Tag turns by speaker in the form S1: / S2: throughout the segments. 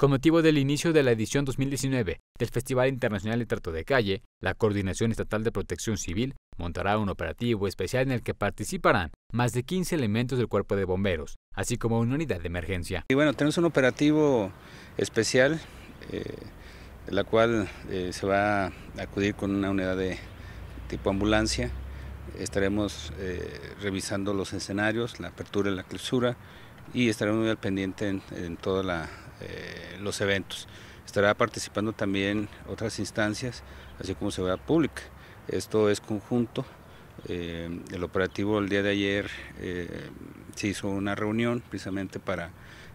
S1: Con motivo del inicio de la edición 2019 del Festival Internacional de Trato de Calle, la Coordinación Estatal de Protección Civil montará un operativo especial en el que participarán más de 15 elementos del Cuerpo de Bomberos, así como una unidad de emergencia.
S2: Y bueno, tenemos un operativo especial, eh, la cual eh, se va a acudir con una unidad de tipo ambulancia. Estaremos eh, revisando los escenarios, la apertura y la clausura, y estaremos muy al pendiente en toda la eh, los eventos. Estará participando también otras instancias, así como seguridad pública. Esto es conjunto. Eh, el operativo el día de ayer eh, se hizo una reunión precisamente para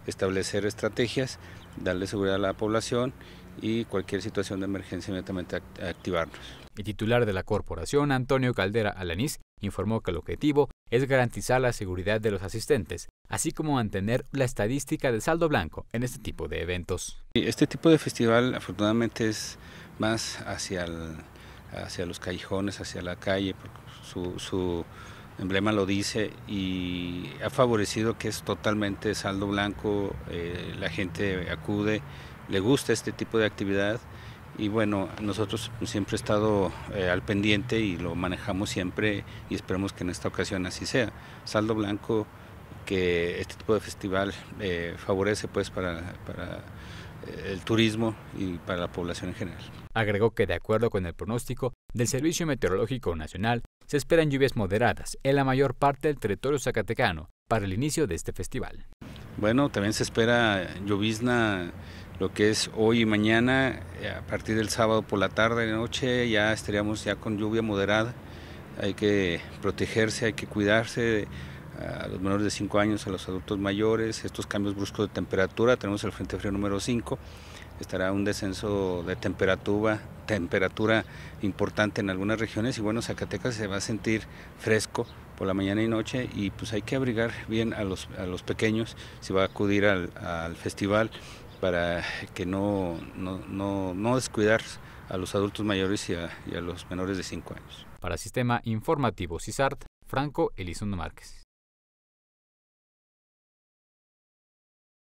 S2: establecer estrategias,
S1: darle seguridad a la población y cualquier situación de emergencia inmediatamente activarnos. El titular de la corporación, Antonio Caldera Alanís, informó que el objetivo es garantizar la seguridad de los asistentes, así como mantener la estadística de saldo blanco en este tipo de eventos.
S2: Este tipo de festival afortunadamente es más hacia, hacia los callejones, hacia la calle, su, su emblema lo dice y ha favorecido que es totalmente saldo blanco, eh, la gente acude, le gusta este tipo de actividad y bueno, nosotros siempre he estado eh, al pendiente y lo manejamos siempre y esperemos que en esta ocasión así sea. Saldo blanco que este tipo de festival eh, favorece pues para, para
S1: eh, el turismo y para la población en general. Agregó que de acuerdo con el pronóstico del Servicio Meteorológico Nacional, se esperan lluvias moderadas en la mayor parte del territorio zacatecano para el inicio de este festival.
S2: Bueno, también se espera llovizna lo que es hoy y mañana, eh, a partir del sábado por la tarde y noche ya estaríamos ya con lluvia moderada. Hay que protegerse, hay que cuidarse a los menores de 5 años, a los adultos mayores, estos cambios bruscos de temperatura, tenemos el Frente Frío número 5, estará un descenso de temperatura, temperatura importante en algunas regiones y bueno, Zacatecas se va a sentir fresco por la mañana y noche y pues hay que abrigar bien a los, a los pequeños si va a acudir al, festival para
S1: que no, no, descuidar a los adultos mayores y a, y a los menores de 5 años. Para Sistema Informativo CISART, Franco Elizondo Márquez.